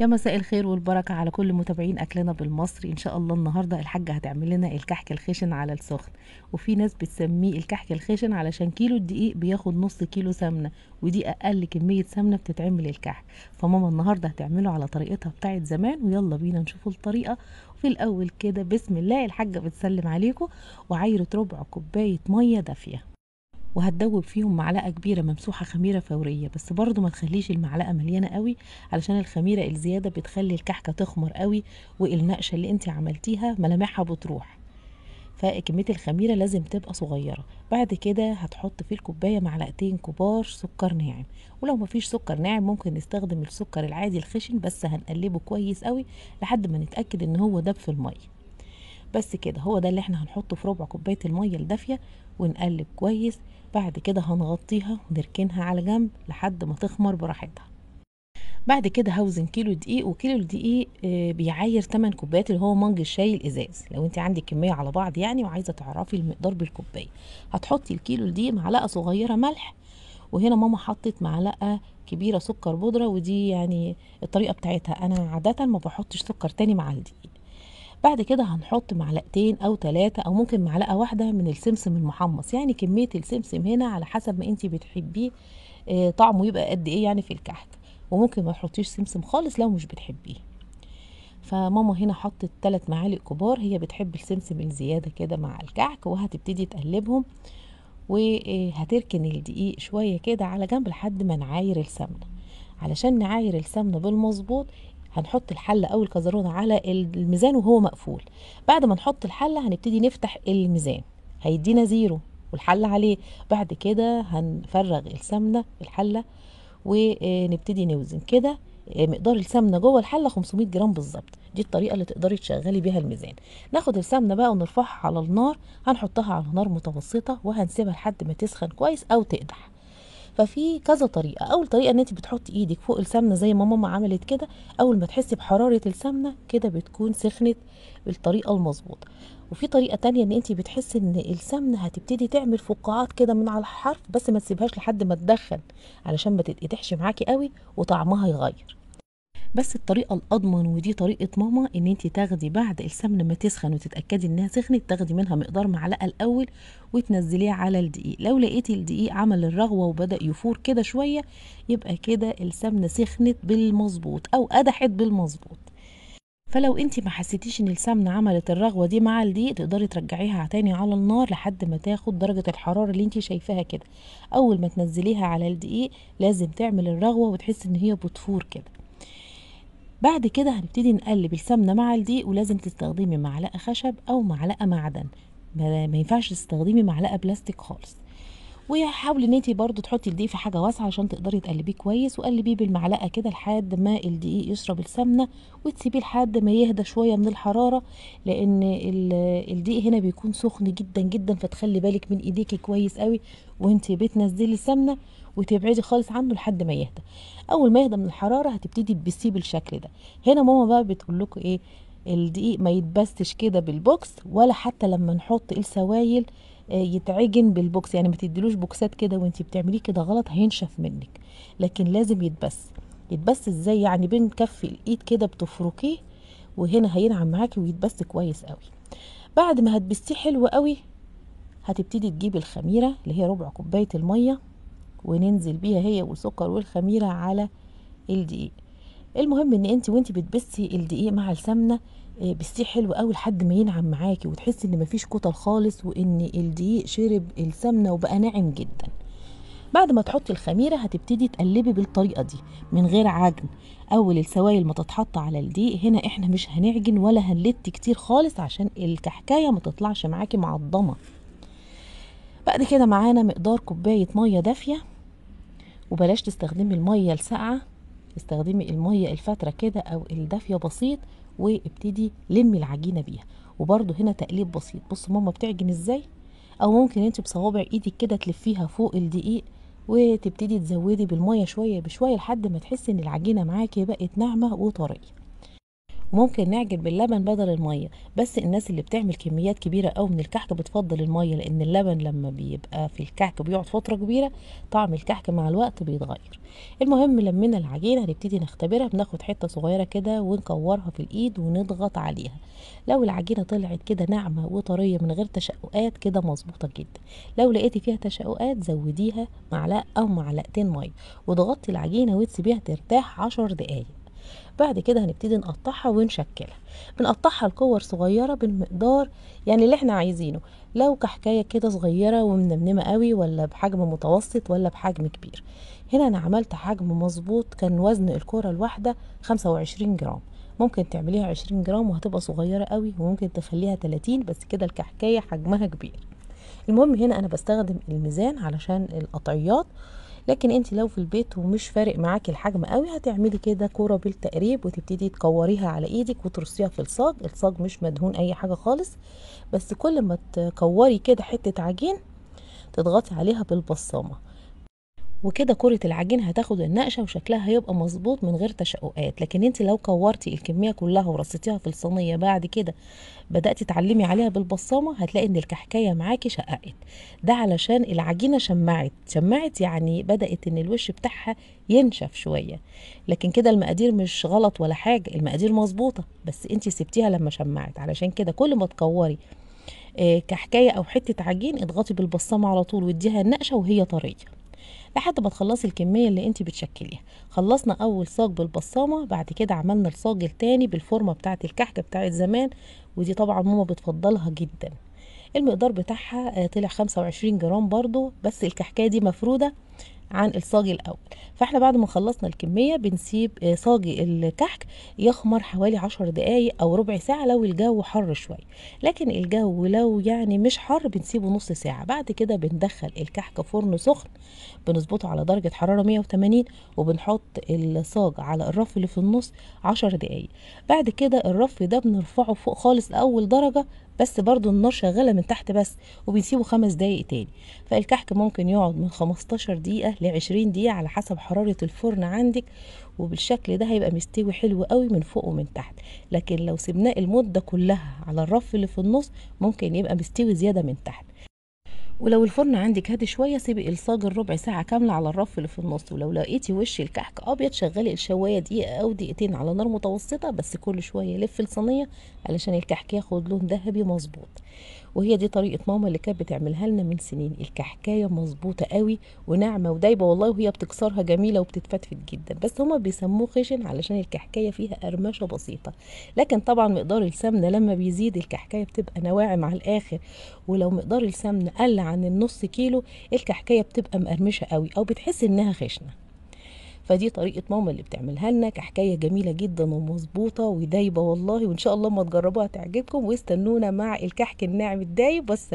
يا مساء الخير والبركة على كل متابعين أكلنا بالمصري إن شاء الله النهاردة الحاجة هتعمل لنا الكحك الخشن على السخن وفي ناس بتسميه الكحك الخشن علشان كيلو الدقيق بياخد نص كيلو سمنة ودي أقل كمية سمنة بتتعمل الكحك فماما النهاردة هتعمله على طريقتها بتاعت زمان ويلا بينا نشوف الطريقة في الأول كده بسم الله الحاجة بتسلم عليكم وعايرة ربع كوباية مية دافية وهتدوب فيهم معلقه كبيره ممسوحه خميره فوريه بس برضو ما تخليش المعلقه مليانه قوي علشان الخميره الزياده بتخلي الكحكه تخمر قوي والنقشه اللي انت عملتيها ملامحها بتروح فكميه الخميره لازم تبقى صغيره بعد كده هتحط في الكوبايه معلقتين كبار سكر ناعم ولو مفيش سكر ناعم ممكن نستخدم السكر العادي الخشن بس هنقلبه كويس قوي لحد ما نتاكد ان هو دب في الميه بس كده هو ده اللي احنا هنحطه في ربع كوباية المية الدافية ونقلب كويس بعد كده هنغطيها ونركنها على جنب لحد ما تخمر براحتها بعد كده هوزن كيلو دقيق وكيلو الدقيق آه، بيعاير 8 كوبايات اللي هو مانج الشاي الازاز لو انت عندك كميه على بعض يعني وعايزه تعرفي المقدار بالكوبايه هتحطي الكيلو دي معلقه صغيره ملح وهنا ماما حطت معلقه كبيره سكر بودره ودي يعني الطريقه بتاعتها انا عاده ما بحطش سكر تاني مع الدقيق بعد كده هنحط معلقتين او ثلاثة او ممكن معلقة واحدة من السمسم المحمص يعني كمية السمسم هنا على حسب ما انت بتحبيه آه، طعمه يبقى قد ايه يعني في الكحك وممكن ما تحطيش سمسم خالص لو مش بتحبيه فماما هنا حطت ثلاث معالق كبار هي بتحب السمسم الزيادة كده مع الكعك وهتبتدي تقلبهم وهتركن آه، الدقيق شوية كده على جنب لحد ما نعاير السمنة علشان نعاير السمنة بالمظبوط هنحط الحله او الكزرونه على الميزان وهو مقفول بعد ما نحط الحله هنبتدي نفتح الميزان هيدينا زيرو والحله عليه بعد كده هنفرغ السمنه الحله ونبتدي نوزن كده آه، مقدار السمنه جوه الحله 500 جرام بالظبط دي الطريقه اللي تقدري تشغلي بيها الميزان ناخد السمنه بقى ونرفعها على النار هنحطها على نار متوسطه وهنسيبها لحد ما تسخن كويس او تقدح ففي كذا طريقه اول طريقه ان انت بتحطي ايدك فوق السمنه زي ما ماما عملت كده اول ما تحسي بحراره السمنه كده بتكون سخنت بالطريقه المظبوطه وفي طريقه تانية ان انت بتحسي ان السمنه هتبتدي تعمل فقاعات كده من على الحرف بس ما تسيبهاش لحد ما تدخن علشان ما تتقدحش معاكي قوي وطعمها يغير بس الطريقه الاضمن ودي طريقه ماما ان انت تاخدي بعد السمنه ما تسخن وتتاكدي انها سخنت تاخدي منها مقدار معلقه الاول وتنزليها على الدقيق لو لقيتي الدقيق عمل الرغوه وبدا يفور كده شويه يبقى كده السمنه سخنت بالمظبوط او قدحت بالمظبوط فلو انت ما حسيتيش ان السمنه عملت الرغوه دي مع الدقيق تقدري ترجعيها تاني على النار لحد ما تاخد درجه الحراره اللي انت شايفاها كده اول ما تنزليها على الدقيق لازم تعمل الرغوه وتحسي ان هي بتفور كده بعد كده هنبتدي نقلب السمنة مع الدقيق ولازم تستخدمي معلقة خشب أو معلقة معدن ما ينفعش تستخدمي معلقة بلاستيك خالص وحاولي ان انت برضو تحطي الدقيق في حاجه واسعه عشان تقدري تقلبيه كويس وقلبيه بالمعلقه كده لحد ما الدقيق يشرب السمنه وتسيبيه لحد ما يهدى شويه من الحراره لان الدقيق هنا بيكون سخن جدا جدا فتخلي بالك من ايديكي كويس قوي وانت بتنزلي السمنه وتبعدي خالص عنه لحد ما يهدى اول ما يهدى من الحراره هتبتدي تبسيه بالشكل ده هنا ماما بقى بتقول لكم ايه الدقيق ما يتبسش كده بالبوكس ولا حتى لما نحط السوائل آه، يتعجن بالبوكس يعني ما تديلوش بوكسات كده وانت بتعمليه كده غلط هينشف منك لكن لازم يتبس يتبس ازاي يعني بين كف الايد كده بتفركيه وهنا هينعم معاكي ويتبس كويس قوي بعد ما هتبسيه حلو قوي هتبتدي تجيبي الخميره اللي هي ربع كوبايه الميه وننزل بيها هي والسكر والخميره على الدقيق المهم ان انت وانت بتبسي الدقيق مع السمنه آه، بسيه حلو قوي لحد ما ينعم معاكي وتحسي ان مفيش كتل خالص وان الدقيق شرب السمنه وبقى ناعم جدا بعد ما تحطي الخميره هتبتدي تقلبي بالطريقه دي من غير عجن اول السوائل ما تتحط على الدقيق هنا احنا مش هنعجن ولا هنلت كتير خالص عشان الكحكايه ما تطلعش معاكي معضمه بعد كده معانا مقدار كوبايه ميه دافيه وبلاش تستخدمي المية الساقعة استخدمي المية الفترة كده او الدافية بسيط وابتدي لمي العجينة بيها وبرده هنا تقليب بسيط بص ماما بتعجن ازاي او ممكن انت بصوابع ايدك كده تلفيها فوق الدقيق وتبتدي تزودي بالمية شوية بشوية لحد ما تحسي ان العجينة معاكي بقت ناعمة وطرية ممكن نعجن باللبن بدل الميه بس الناس اللي بتعمل كميات كبيره قوي من الكحك بتفضل الميه لان اللبن لما بيبقى في الكحك بيقعد فتره كبيره طعم الكحك مع الوقت بيتغير المهم لمينا العجينه هنبتدي نختبرها بناخد حته صغيره كده ونكورها في الايد ونضغط عليها لو العجينه طلعت كده ناعمه وطريه من غير تشققات كده مظبوطه جدا لو لقيتي فيها تشققات زوديها معلقه او معلقتين ميه وضغطي العجينه وتسيبيها ترتاح عشر دقايق بعد كده هنبتدي نقطعها ونشكلها بنقطعها لكور صغيره بالمقدار يعني اللي احنا عايزينه لو كحكايه كده صغيره ومنمنمه قوي ولا بحجم متوسط ولا بحجم كبير هنا انا عملت حجم مظبوط كان وزن الكوره الواحده 25 جرام ممكن تعمليها 20 جرام وهتبقى صغيره قوي وممكن تخليها 30 بس كده الكحكايه حجمها كبير المهم هنا انا بستخدم الميزان علشان القطعيات لكن انت لو في البيت ومش فارق معاكي الحجم قوي هتعملي كده كوره بالتقريب وتبتدي تكوريها على ايدك وترصيها في الصاج الصاج مش مدهون اي حاجه خالص بس كل ما تكوري كده حته عجين تضغطي عليها بالبصامه وكده كرة العجين هتاخد النقشة وشكلها هيبقى مظبوط من غير تشققات لكن انت لو كورتي الكمية كلها ورصتيها في الصينية بعد كده بدأتي تعلمي عليها بالبصامة هتلاقي ان الكحكاية معاكي شققت ده علشان العجينة شمعت شمعت يعني بدأت ان الوش بتاعها ينشف شوية لكن كده المقادير مش غلط ولا حاجة المقادير مظبوطة بس انت سبتيها لما شمعت علشان كده كل ما تكوري آه، كحكاية او حتة عجين اضغطي بالبصامة على طول واديها النقشة وهي طرية لحد ما تخلصي الكميه اللي انت بتشكليها خلصنا اول صاج بالبصامه بعد كده عملنا الصاج التاني بالفورمه بتاعه الكحكه بتاعه زمان ودي طبعا ماما بتفضلها جدا المقدار بتاعها آه، طلع 25 جرام برضو بس الكحكايه دي مفروده عن الصاجي الاول فاحنا بعد ما خلصنا الكميه بنسيب آه، صاجي الكحك يخمر حوالي عشر دقايق او ربع ساعه لو الجو حر شويه لكن الجو لو يعني مش حر بنسيبه نص ساعه بعد كده بندخل الكحك فرن سخن بنظبطه على درجه حراره 180 وبنحط الصاج على الرف اللي في النص عشر دقايق بعد كده الرف ده بنرفعه فوق خالص لاول درجه بس برضو النار شغالة من تحت بس وبنسيبه خمس دقايق تاني فالكحك ممكن يقعد من 15 دقيقة لعشرين دقيقة على حسب حرارة الفرن عندك وبالشكل ده هيبقى مستوي حلو قوي من فوق ومن تحت لكن لو سيبناه المدة كلها على الرف اللي في النص ممكن يبقى مستوي زيادة من تحت ولو الفرن عندك هادي شويه سيبي الصاج الربع ساعه كامله على الرف اللي في النص ولو لقيتي وش الكحك ابيض شغلي الشوايه دقيقه او دقيقتين على نار متوسطه بس كل شويه لف الصينيه علشان الكحك ياخد لون ذهبي مظبوط وهي دي طريقه ماما اللي كانت بتعملها لنا من سنين الكحكايه مظبوطه قوي وناعمه ودايبه والله وهي بتكسرها جميله وبتتفتفت جدا بس هما بيسموه خشن علشان الكحكايه فيها قرمشه بسيطه لكن طبعا مقدار السمنه لما بيزيد الكحكايه بتبقى نواعم على الاخر ولو مقدار السمنه قل عن النص كيلو الكحكايه بتبقى مقرمشه قوي او بتحس انها خشنه فدي طريقه ماما اللي بتعملها لنا كحكايه جميله جدا ومظبوطه ودايبه والله وان شاء الله ما تجربوها تعجبكم واستنونا مع الكحك الناعم الدايب والسلام